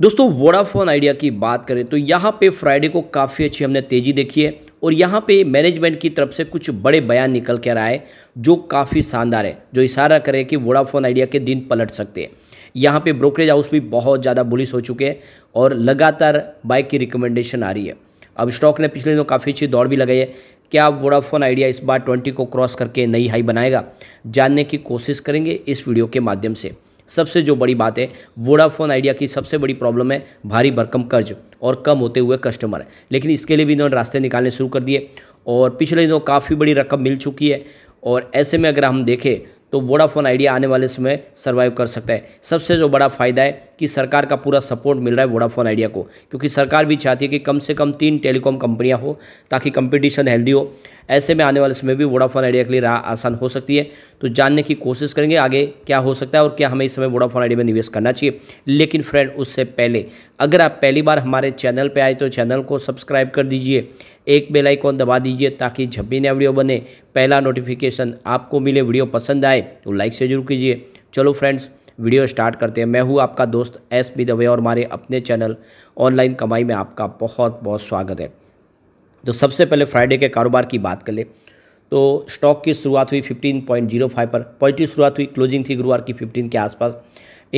दोस्तों Vodafone idea की बात करें तो यहाँ पे फ्राइडे को काफ़ी अच्छी हमने तेज़ी देखी है और यहाँ पे मैनेजमेंट की तरफ से कुछ बड़े बयान निकल कर आए जो काफ़ी शानदार है जो इशारा करे कि वोडाफोन आइडिया के दिन पलट सकते हैं यहाँ पे ब्रोकरेज हाउस भी बहुत ज़्यादा बुलिस हो चुके हैं और लगातार बाइक की रिकमेंडेशन आ रही है अब स्टॉक ने पिछले दिनों काफ़ी अच्छी दौड़ भी लगाई है क्या वोडाफोन आइडिया इस बार ट्वेंटी को क्रॉस करके नई हाई बनाएगा जानने की कोशिश करेंगे इस वीडियो के माध्यम से सबसे जो बड़ी बात है वोडाफोन आइडिया की सबसे बड़ी प्रॉब्लम है भारी भरकम कर्ज और कम होते हुए कस्टमर है लेकिन इसके लिए भी इन्होंने रास्ते निकालने शुरू कर दिए और पिछले दिनों काफ़ी बड़ी रकम मिल चुकी है और ऐसे में अगर हम देखें तो वोडाफोन आइडिया आने वाले समय सर्वाइव कर सकता है सबसे जो बड़ा फ़ायदा है कि सरकार का पूरा सपोर्ट मिल रहा है वोडाफोन आइडिया को क्योंकि सरकार भी चाहती है कि कम से कम तीन टेलीकॉम कंपनियां हो ताकि कंपटीशन हेल्दी हो ऐसे में आने वाले समय भी वोडाफोन आइडिया के लिए राह आसान हो सकती है तो जानने की कोशिश करेंगे आगे क्या हो सकता है और क्या हमें इस समय वोडाफोन आइडिया में निवेश करना चाहिए लेकिन फ्रेंड उससे पहले अगर आप पहली बार हमारे चैनल पर आए तो चैनल को सब्सक्राइब कर दीजिए एक बेल आइकॉन दबा दीजिए ताकि जब भी नया वीडियो बने पहला नोटिफिकेशन आपको मिले वीडियो पसंद आए तो लाइक से जरूर कीजिए चलो फ्रेंड्स वीडियो स्टार्ट करते हैं मैं हूँ आपका दोस्त एस बी दवे और हमारे अपने चैनल ऑनलाइन कमाई में आपका बहुत बहुत स्वागत है तो सबसे पहले फ्राइडे के कारोबार की बात कर ले तो स्टॉक की शुरुआत हुई 15.05 पर पॉजिटिव शुरुआत हुई क्लोजिंग थी गुरुवार की 15 के आसपास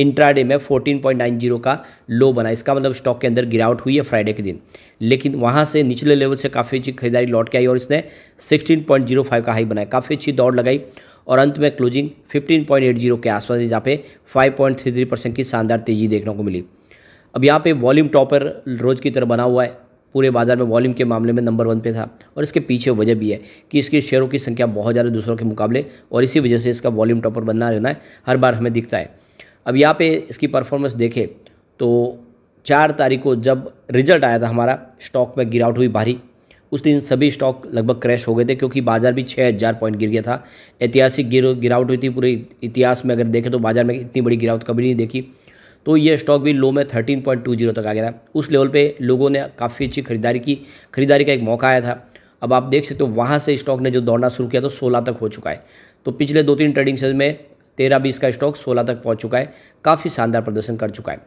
इंट्राडे में 14.90 का लो बना इसका मतलब स्टॉक के अंदर गिरावट हुई है फ्राइडे के दिन लेकिन वहाँ से निचले लेवल से काफ़ी अच्छी खरीदारी लौट के आई और इसने 16.05 का हाई बनाया काफ़ी अच्छी दौड़ लगाई और अंत में क्लोजिंग 15.80 के आसपास जहाँ पे 5.33 परसेंट की शानदार तेज़ी देखने को मिली अब यहाँ पे वॉल्यूम टॉपर रोज़ की तरह बना हुआ है पूरे बाज़ार में वॉल्यूम के मामले में नंबर वन पे था और इसके पीछे वजह भी है कि इसके शेयरों की संख्या बहुत ज़्यादा दूसरों के मुकाबले और इसी वजह से इसका वॉल्यूम टॉपर बनना रहना है हर बार हमें दिखता है अब यहाँ पे इसकी परफॉर्मेंस देखें तो चार तारीख को जब रिजल्ट आया था हमारा स्टॉक में गिरावट हुई भारी उस दिन सभी स्टॉक लगभग क्रैश हो गए थे क्योंकि बाजार भी छः हज़ार पॉइंट गिर गया था ऐतिहासिक गिर गिरावट हुई थी पूरे इतिहास में अगर देखें तो बाजार में इतनी बड़ी गिरावट कभी नहीं देखी तो ये स्टॉक भी लो में 13.20 तक आ गया था उस लेवल पे लोगों ने काफ़ी अच्छी खरीदारी की खरीदारी का एक मौका आया था अब आप देख सकते हो तो वहाँ से स्टॉक ने जो दौड़ना शुरू किया तो सोलह तक हो चुका है तो पिछले दो तीन ट्रेडिंग सेज में तेरह बीस का स्टॉक सोलह तक पहुँच चुका है काफ़ी शानदार प्रदर्शन कर चुका है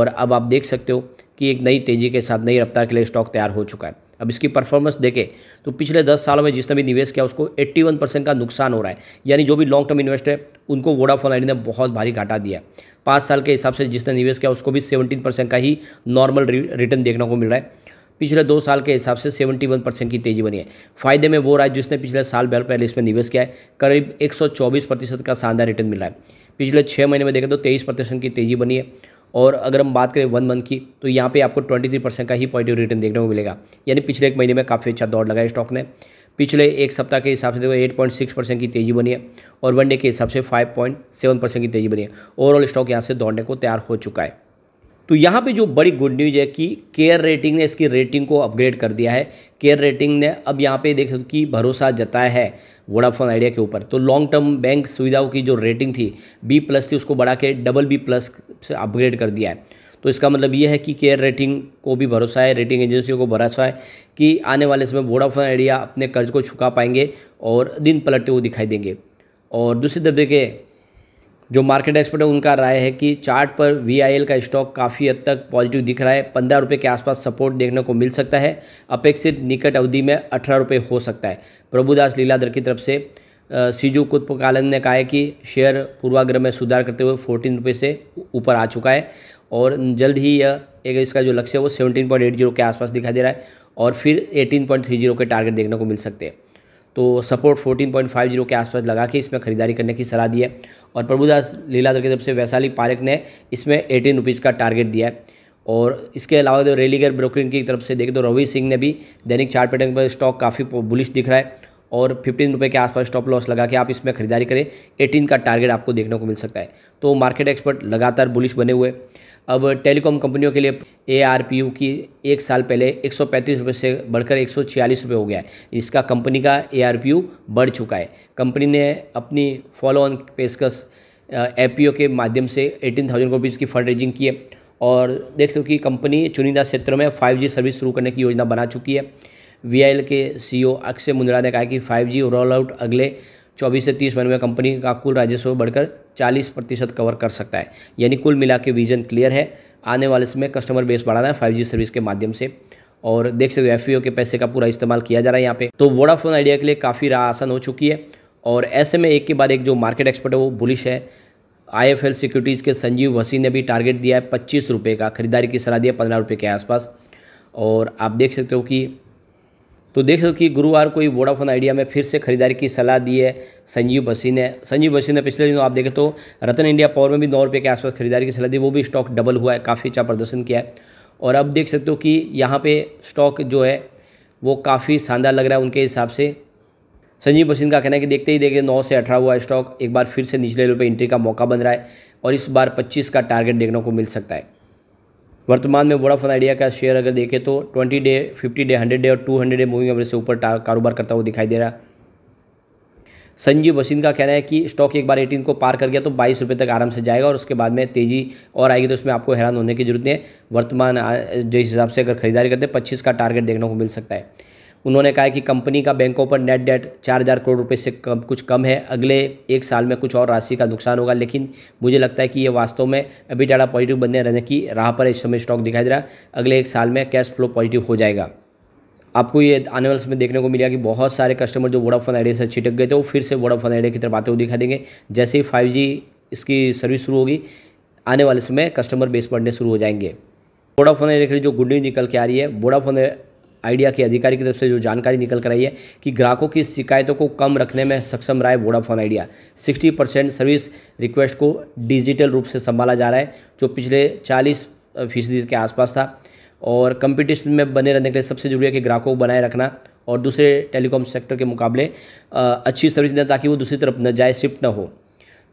और अब आप देख सकते हो कि एक नई तेज़ी के साथ नई रफ्तार के लिए स्टॉक तैयार हो चुका है अब इसकी परफॉर्मेंस देखें तो पिछले दस सालों में जिसने भी निवेश किया उसको 81 परसेंट का नुकसान हो रहा है यानी जो भी लॉन्ग टर्म इन्वेस्ट है उनको वोडाफोन आइडिया ने बहुत भारी घाटा दिया पाँच साल के हिसाब से जिसने निवेश किया उसको भी सेवनटीन परसेंट का ही नॉर्मल रिटर्न देखने को मिल रहा है पिछले दो साल के हिसाब से 71 परसेंट की तेजी बनी है फायदे में वो राज्य जिसने पिछले साल बैल पहले इसमें निवेश किया है करीब 124 प्रतिशत का शानदार रिटर्न मिला है पिछले छः महीने में देखें तो 23 प्रतिशत की तेजी बनी है और अगर हम बात करें वन मंथ की तो यहाँ पे आपको 23 परसेंट का ही पॉजिटिव रिटर्न देखने को मिलेगा यानी पिछले एक महीने में काफ़ी अच्छा दौड़ लगा है स्टॉक ने पिछले एक सप्ताह के हिसाब से देखो एट पॉइंट सिक्स परसेंट की तेज़ी बनी है और वन डे के हिसाब से फाइव पॉइंट सेवन परसेंट की तेज़ी बनी है ओवरऑल स्टॉक यहाँ से दौड़ने को तैयार हो चुका है तो यहाँ पे जो बड़ी गुड न्यूज है कि केयर रेटिंग ने इसकी रेटिंग को अपग्रेड कर दिया है केयर रेटिंग ने अब यहाँ पे देख सकते कि भरोसा जताया है वोडाफोन आइडिया के ऊपर तो लॉन्ग टर्म बैंक सुविधाओं की जो रेटिंग थी बी प्लस थी उसको बढ़ा के डबल बी प्लस से अपग्रेड कर दिया है तो इसका मतलब ये है कि केयर रेटिंग को भी भरोसा है रेटिंग एजेंसियों को भरोसा है कि आने वाले समय वोडाफोन आइडिया अपने कर्ज को छुका पाएंगे और दिन पलटते हुए दिखाई देंगे और दूसरी तरफ के जो मार्केट एक्सपर्ट है उनका राय है कि चार्ट पर वी का स्टॉक काफ़ी हद तक पॉजिटिव दिख रहा है पंद्रह रुपये के आसपास सपोर्ट देखने को मिल सकता है अपेक्षित निकट अवधि में अठारह रुपये हो सकता है प्रभुदास लीलाधर की तरफ से सीजू कुत्पकालन ने कहा है कि शेयर पूर्वाग्रह में सुधार करते हुए फोर्टीन रुपये से ऊपर आ चुका है और जल्द ही यह एक इसका जो लक्ष्य है वो सेवनटीन पॉइंट एट जीरो के आसपास दिखाई दे रहा है और फिर एटीन पॉइंट थ्री जीरो के टारगेट देखने को मिल सकते हैं तो सपोर्ट 14.50 के आसपास लगा के इसमें ख़रीदारी करने की सलाह दी है और प्रभुदास लीलाधर की तरफ से वैशाली पारक ने इसमें एटीन रुपीज़ का टारगेट दिया है और इसके अलावा जो रेलीगर ब्रोकरिंग की तरफ से देखें तो रवि सिंह ने भी दैनिक चार पैटर्न पर स्टॉक काफ़ी बुलिश दिख रहा है और फिफ्टीन रुपये के आसपास स्टॉप लॉस लगा के आप इसमें खरीदारी करें एटीन का टारगेट आपको देखने को मिल सकता है तो मार्केट एक्सपर्ट लगातार बुलिश बने हुए अब टेलीकॉम कंपनियों के लिए ए आर पी यू की एक साल पहले एक सौ से बढ़कर एक सौ हो गया है इसका कंपनी का ए आर पी यू बढ़ चुका है कंपनी ने अपनी फॉलो ऑन पेशकश एफ पी ओ के माध्यम से एटीन थाउजेंड रुपीज़ की फंड रेजिंग की है और देख सकते हो कि कंपनी चुनिंदा क्षेत्रों में फाइव जी सर्विस शुरू करने की योजना बना चुकी है वी के सी e अक्षय मुंद्रा ने कहा कि फाइव जी रोल आउट अगले 24 से 30 महीने में कंपनी का कुल राजस्व बढ़कर 40 प्रतिशत कवर कर सकता है यानी कुल मिला के विजन क्लियर है आने वाले समय कस्टमर बेस बढ़ाना है फाइव सर्विस के माध्यम से और देख सकते हो एफ e के पैसे का पूरा इस्तेमाल किया जा रहा है यहाँ पे तो वोडाफोन आइडिया के लिए काफ़ी राह आसान हो चुकी है और ऐसे में एक के बाद एक जो मार्केट एक्सपर्ट है वो बुलिश है आई एफ एल सिक्योरिटीज़ के संजीव वसी ने भी टारगेट दिया है पच्चीस रुपये का खरीदारी की सलाह दी है पंद्रह रुपये के आसपास और आप देख सकते हो कि तो देख सको कि गुरुवार को ही वोडाफोन आइडिया में फिर से खरीदारी की सलाह दी है संजीव बसी ने संजीव बसी ने पिछले दिनों आप देखें तो रतन इंडिया पावर में भी नौ रुपये के आसपास खरीदारी की सलाह दी वो भी स्टॉक डबल हुआ है काफ़ी अच्छा प्रदर्शन किया है और अब देख सकते हो कि यहाँ पे स्टॉक जो है वो काफ़ी शानदार लग रहा है उनके हिसाब से संजीव बसीन का कहना है कि देखते ही देखते नौ से अठारह हुआ स्टॉक एक बार फिर से निचले लेवल पर एंट्री का मौका बन रहा है और इस बार पच्चीस का टारगेट देखने को मिल सकता है वर्तमान में वोडाफोन आइडिया का शेयर अगर देखें तो twenty day fifty day hundred day और two hundred day moving average से ऊपर कारोबार करता हुआ दिखाई दे रहा है संजीव वसीन का कहना है कि स्टॉक एक बार 18 को पार कर गया तो बाईस रुपये तक आराम से जाएगा और उसके बाद में तेज़ी और आएगी तो उसमें आपको हैरान होने की जरूरत नहीं है वर्तमान जिस हिसाब से अगर खरीदारी करते हैं पच्चीस का टारगेट देखने को मिल सकता है उन्होंने कहा है कि कंपनी का बैंकों पर नेट डेट चार हज़ार करोड़ रुपए से कम कुछ कम है अगले एक साल में कुछ और राशि का नुकसान होगा लेकिन मुझे लगता है कि ये वास्तव में अभी डाटा पॉजिटिव बनने रहने की राह पर इस समय स्टॉक दिखाई दे रहा है अगले एक साल में कैश फ्लो पॉजिटिव हो जाएगा आपको ये आने वाले समय देखने को मिलेगा कि बहुत सारे कस्टमर जो वोडाफोन आइडिया से छिटक गए थे वो फिर से वोडाफोन आइडिया की तरफ आते हुए दिखाई देंगे जैसे ही फाइव इसकी सर्विस शुरू होगी आने वाले समय कस्टमर बेस बढ़ने शुरू हो जाएंगे वोडाफोन आइडिया के जो गुड न्यूज निकल के आ रही है वोडाफोन आइडिया के अधिकारी की तरफ से जो जानकारी निकल कर आई है कि ग्राहकों की शिकायतों को कम रखने में सक्षम रहा है Vodafone Idea 60 percent service request को डिजिटल रूप से संभाला जा रहा है जो पिछले 40 फीसदी के आसपास था और कंपटीशन में बने रहने के लिए सबसे जरूरी है कि ग्राहकों को बनाए रखना और दूसरे टेलीकॉम सेक्टर के मुकाबले अच्छी सर्विस दें ताकि वो दूसरी तरफ न जाए शिफ्ट न हो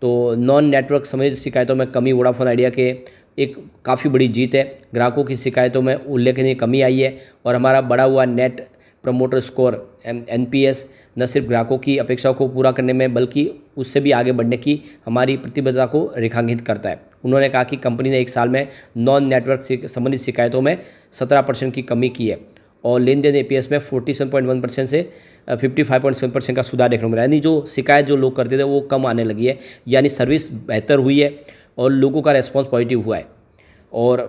तो नॉन नेटवर्क समेत शिकायतों में कमी वोडाफोन आइडिया के एक काफ़ी बड़ी जीत है ग्राहकों की शिकायतों में उल्लेखनीय कमी आई है और हमारा बढ़ा हुआ net promoter score N P S न सिर्फ ग्राहकों की अपेक्षाओं को पूरा करने में बल्कि उससे भी आगे बढ़ने की हमारी प्रतिबद्धता को रेखांकित करता है उन्होंने कहा कि कंपनी ने एक साल में नॉन नेटवर्क से संबंधित शिकायतों में सत्रह परसेंट की कमी की है और लेन देन ए में forty seven point one percent से fifty five point seven percent का सुधार देखने को मिला यानी जो शिकायत जो लोग करते थे वो कम आने लगी है यानी सर्विस बेहतर हुई है और लोगों का रेस्पॉन्स पॉजिटिव हुआ है और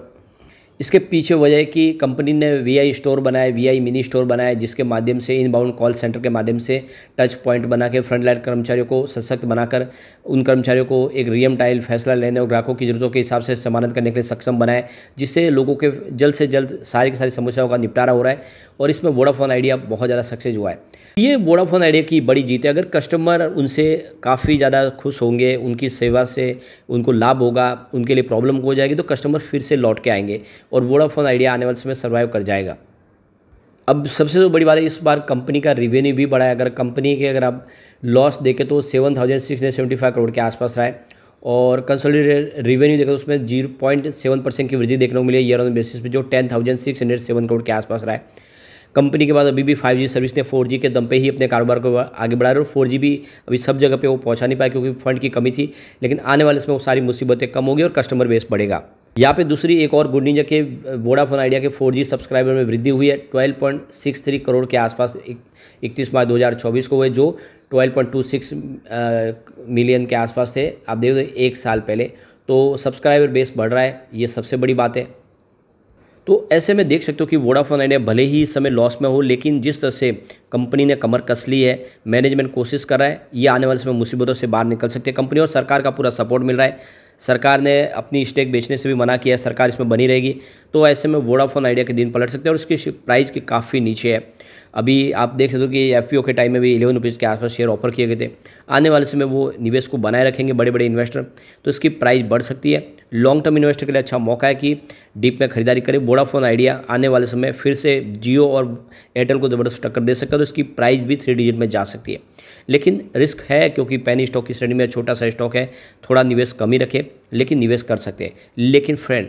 इसके पीछे वजह कि कंपनी ने वीआई स्टोर बनाए वीआई मिनी स्टोर बनाए जिसके माध्यम से इनबाउंड कॉल सेंटर के माध्यम से टच पॉइंट बना के फ्रंटलाइन कर्मचारियों को सशक्त बनाकर उन कर्मचारियों को एक रियम टाइल फैसला लेने और ग्राहकों की जरूरतों के हिसाब से समानत करने के लिए सक्षम बनाए जिससे लोगों के जल्द से जल्द सारी की सारी समस्याओं का निपटारा हो रहा है और इसमें वोडाफोन आइडिया बहुत ज़्यादा सक्सेस हुआ है ये वोडाफोन आइडिया की बड़ी जीत है अगर कस्टमर उनसे काफ़ी ज़्यादा खुश होंगे उनकी सेवा से उनको लाभ होगा उनके लिए प्रॉब्लम हो जाएगी तो कस्टमर फिर से लौट के आएंगे और वोडाफोन आइडिया आने वाले समय सर्वाइव कर जाएगा अब सबसे तो बड़ी बात है इस बार कंपनी का रिवेन्यू भी बढ़ा है अगर कंपनी के अगर आप लॉस देखें तो seven thousand six hundred seventy five crore के आसपास रहा है और कंसोलिडेटेड रिवेन्यू देखें तो उसमें जीरो पॉइंट सेवन परसेंट की वृद्धि देखने को मिली है ईयर ऑन बेसिस पे जो ten thousand six hundred seven crore के आसपास रहा है कंपनी के बाद अभी भी फाइव जी सर्विस ने फोर जी के दम पे ही अपने कारोबार को आगे बढ़ाया और फोर जी भी अभी सब जगह पर वो पहुँचा नहीं पाया क्योंकि फ़ंड की कमी थी लेकिन आने वाले समय वो सारी मुसीबतें कम होगी और कस्टमर बेस बढ़ेगा यहाँ पे दूसरी एक और गुड न्यूज है कि वोडाफोन आइडिया के 4G सब्सक्राइबर में वृद्धि हुई है 12.63 करोड़ के आसपास इकतीस मार्च 2024 को हुए जो 12.26 मिलियन के आसपास थे आप देख सकते एक साल पहले तो सब्सक्राइबर बेस बढ़ रहा है ये सबसे बड़ी बात है तो ऐसे में देख सकते हो कि वोडाफोन आइडिया भले ही इस समय लॉस में हो लेकिन जिस तरह से कंपनी ने कमर कस ली है मैनेजमेंट कोशिश कर रहा है ये आने वाले समय मुसीबतों से बाहर निकल सकते हैं कंपनी और सरकार का पूरा सपोर्ट मिल रहा है सरकार ने अपनी स्टेक बेचने से भी मना किया है सरकार इसमें बनी रहेगी तो ऐसे में वोडाफोन आइडिया के दिन पलट सकते हैं और उसकी प्राइस की काफ़ी नीचे है अभी आप देख सकते हो कि एफ e के टाइम में भी इलेवन रुपीज़ के आसपास शेयर ऑफर किए गए थे आने वाले समय वो निवेश को बनाए रखेंगे बड़े बड़े इन्वेस्टर तो इसकी प्राइस बढ़ सकती है लॉन्ग टर्म इन्वेस्टर के लिए अच्छा मौका है कि डीप में खरीदारी करें वोडाफोन आइडिया आने वाले समय फिर से जियो और एयरटेल को ज़बरदस्त टक्कर दे सकता है तो इसकी प्राइस भी थ्री डिजिट में जा सकती है लेकिन रिस्क है क्योंकि पैनी स्टॉक की श्रेणी में छोटा सा स्टॉक है थोड़ा निवेश कम ही रखें लेकिन निवेश कर सकते हैं लेकिन फ्रेंड